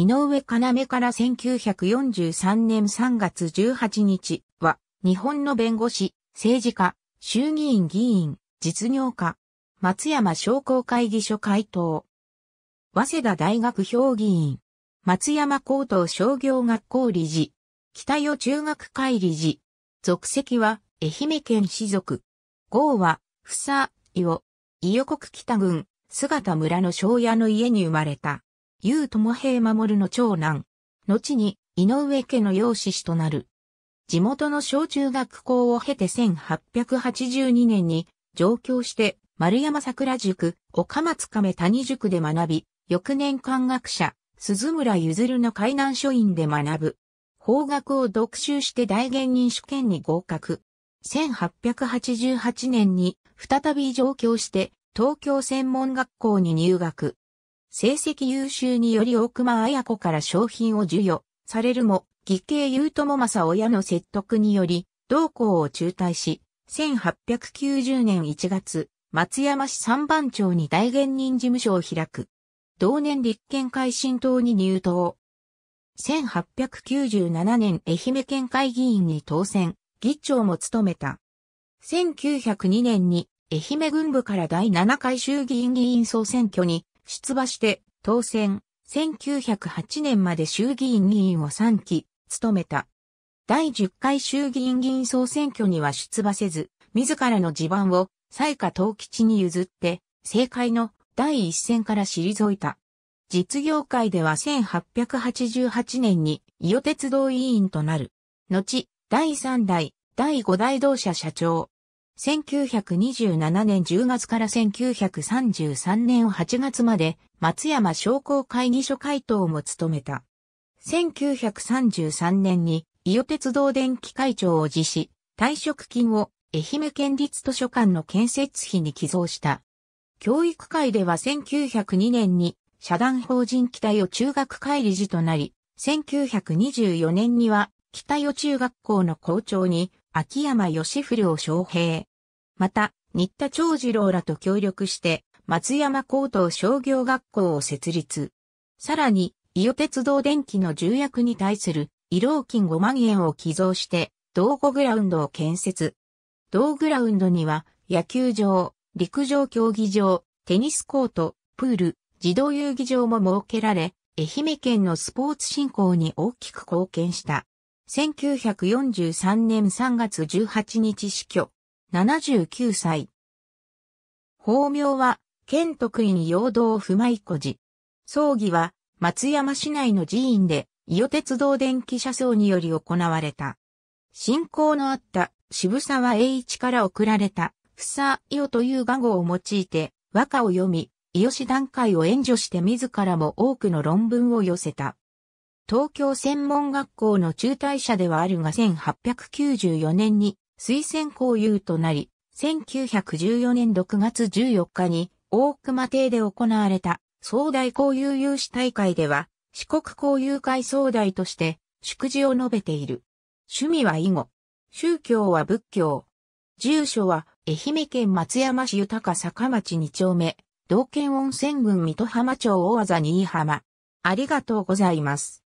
井上要から1943年3月18日は、日本の弁護士、政治家、衆議院議員、実業家、松山商工会議所会頭、早稲田大学評議員、松山高等商業学校理事、北与中学会理事、属籍は愛媛県士族、号は、ふさ、いお、伊予国北郡、姿村の庄屋の家に生まれた。優友平守の長男。後に、井上家の養子子となる。地元の小中学校を経て1882年に上京して丸山桜塾、岡松亀谷塾で学び、翌年漢学者、鈴村譲の海南書院で学ぶ。法学を独習して大元人主権に合格。1888年に再び上京して東京専門学校に入学。成績優秀により大熊綾子から商品を授与されるも、義兄優友正親の説得により、同校を中退し、1890年1月、松山市三番町に大現人事務所を開く。同年立憲会新党に入党。1897年愛媛県会議員に当選、議長も務めた。1902年に愛媛軍部から第7回衆議院議員総選挙に出馬して当選、1908年まで衆議院議員を3期、務めた。第10回衆議院議員総選挙には出馬せず、自らの地盤を西下東吉に譲って、政界の第一線から退いた。実業界では1888年に伊予鉄道委員となる。後、第3代、第5代同社社長、1927年10月から1933年8月まで松山商工会議所会頭も務めた。1933年に伊予鉄道電気会長を辞し、退職金を愛媛県立図書館の建設費に寄贈した。教育会では1902年に社団法人北与中学会理事となり、1924年には北予中学校の校長に秋山義古を招聘。また、新田長次郎らと協力して、松山高等商業学校を設立。さらに、伊予鉄道電機の重役に対する、慰労金5万円を寄贈して、道後グラウンドを建設。道グラウンドには、野球場、陸上競技場、テニスコート、プール、児童遊技場も設けられ、愛媛県のスポーツ振興に大きく貢献した。1943年3月18日死去。79歳。法名は、県徳院陽道不舞古寺。葬儀は、松山市内の寺院で、伊予鉄道電気車窓により行われた。信仰のあった渋沢栄一から送られた、ふさ伊予という画語を用いて、和歌を読み、伊予市段階を援助して自らも多くの論文を寄せた。東京専門学校の中退者ではあるが1894年に推薦交有となり、1914年6月14日に大熊邸で行われた総大交有有志大会では、四国交有会総大として祝辞を述べている。趣味は囲碁。宗教は仏教。住所は愛媛県松山市豊坂町二丁目、道県温泉郡水戸浜町大技新居浜。ありがとうございます。